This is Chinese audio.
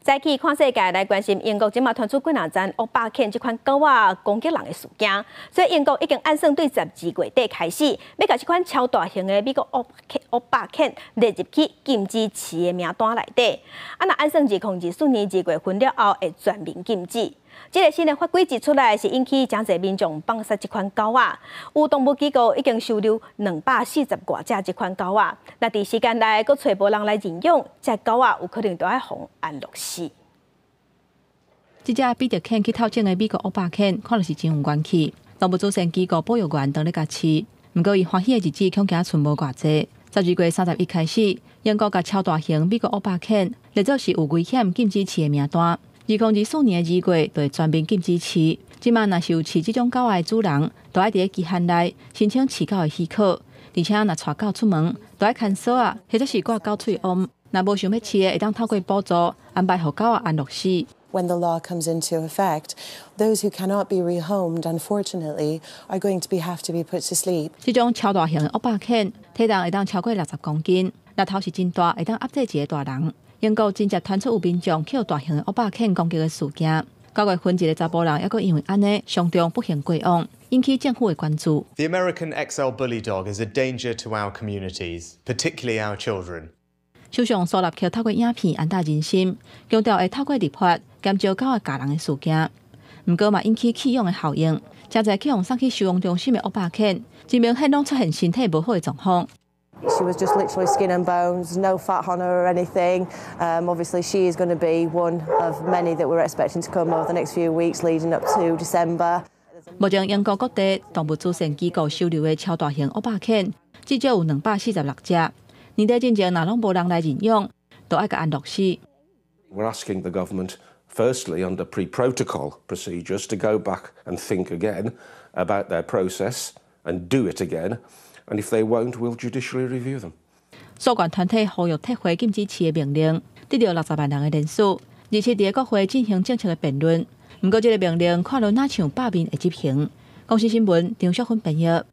早起看世界，来关心英国即马传出几廿尊 o b a 即这款狗啊攻击人诶事件，所以英国已经按算对十二月底开始要将即款超大型诶美国 Oban o 列入去禁止饲诶名单内底，啊，若按算二零二四年二月份了，后会全面禁止。这个新的法规一出来，是引起真侪民众放下这款狗仔。有动物机构已经收留两百四十多只这款狗仔。那短时间内，佫找无人来领养，这狗仔有可能都要放安乐死。这只比特犬去偷的美国欧巴犬，看的是真有关系？动物组成机构保育员在咧家饲，不过伊欢喜的日子恐惊存无偌济。十二月三十一开始，英国甲超大型美国欧巴犬，列做是有危险禁止饲的名单。二零二四年二月就会全面禁止饲。即卖若是有饲即种狗仔的主人，都爱伫期限内申请饲狗的许可，而且若带狗出门，都爱看锁啊，或者是挂狗喙绳。若无想要饲的，会当透过补助安排好狗仔安乐死。When the law comes into effect, those who cannot be rehomed, unfortunately, are going to have to be put to sleep。种超大型的恶霸犬，体重会当超过六十公斤，那头是真大，会当压死一个大人。英国真正传出有民众捡大型的恶霸犬攻击的事件，九月份一个查甫人还佫因为安尼伤重不幸过亡，引起政府的关注。首相所立克透过影片安大人心，强调会透过立法减少狗仔咬人的事件，唔过嘛引起弃养的效应，正在弃养送去收容中心的恶霸犬，证明很多出现身体不好的状况。She was just literally skin and bones, no fat on her or anything. Um, obviously, she is going to be one of many that we're expecting to come over the next few weeks leading up to December. are asking the government, firstly, under pre-protocol procedures, to go back and think again about their process and do it again. 数万团体呼吁撤回禁止词的命令，得到六十万人的联署，而且在国会进行正策的辩论。不过，这个命令看能难像罢面而执行。公司新闻，张淑芬编